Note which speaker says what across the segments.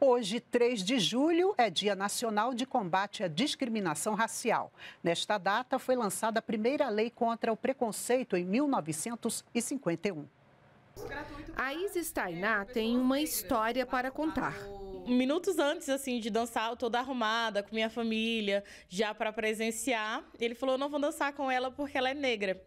Speaker 1: Hoje, 3 de julho, é Dia Nacional de Combate à Discriminação Racial. Nesta data, foi lançada a primeira lei contra o preconceito em 1951. A Isis Tainá tem uma história para
Speaker 2: contar minutos antes, assim, de dançar, toda arrumada, com minha família, já para presenciar, ele falou: não vou dançar com ela porque ela é negra.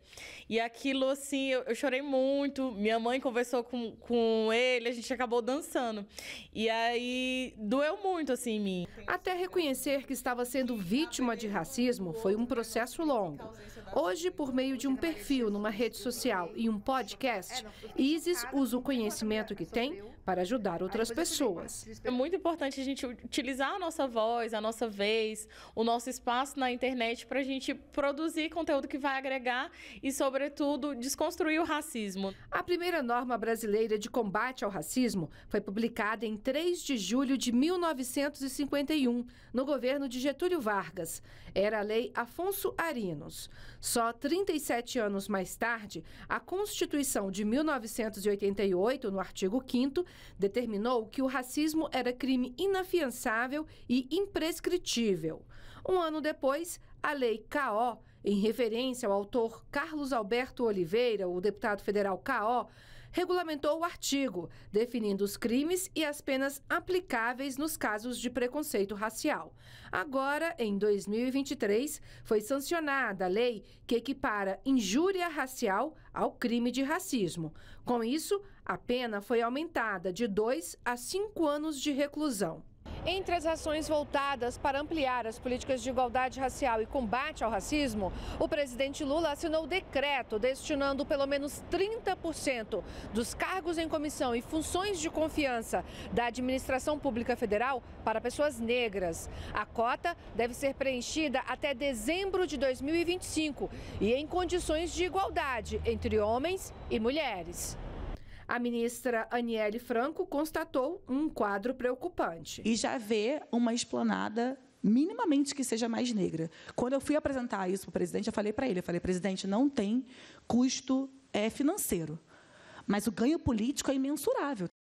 Speaker 2: E aquilo, assim, eu, eu chorei muito. Minha mãe conversou com, com ele, a gente acabou dançando. E aí doeu muito, assim, em mim. Até reconhecer que estava sendo vítima de
Speaker 1: racismo foi um processo longo. Hoje, por meio de um perfil numa rede social e um podcast, Isis usa o conhecimento que tem para ajudar outras pessoas.
Speaker 2: É muito muito importante a gente utilizar a nossa voz, a nossa vez, o nosso espaço na internet para a gente produzir conteúdo que vai agregar e, sobretudo, desconstruir o racismo. A primeira norma brasileira de combate ao racismo foi publicada em
Speaker 1: 3 de julho de 1951, no governo de Getúlio Vargas. Era a Lei Afonso Arinos. Só 37 anos mais tarde, a Constituição de 1988, no artigo 5, determinou que o racismo era crime inafiançável e imprescritível. Um ano depois, a Lei K.O., em referência ao autor Carlos Alberto Oliveira, o deputado federal K.O., regulamentou o artigo, definindo os crimes e as penas aplicáveis nos casos de preconceito racial. Agora, em 2023, foi sancionada a lei que equipara injúria racial ao crime de racismo. Com isso, a pena foi aumentada de dois a cinco anos de reclusão. Entre as ações voltadas para ampliar as políticas de igualdade racial e combate ao racismo, o presidente Lula assinou decreto destinando pelo menos 30% dos cargos em comissão e funções de confiança da administração pública federal para pessoas negras. A cota deve ser preenchida até dezembro de 2025 e em condições de igualdade entre homens e mulheres. A ministra Aniele Franco constatou um quadro preocupante. E já vê uma esplanada minimamente que seja mais negra. Quando eu fui apresentar isso para o presidente, eu falei para ele, eu falei, presidente, não tem custo é, financeiro, mas o ganho político é imensurável.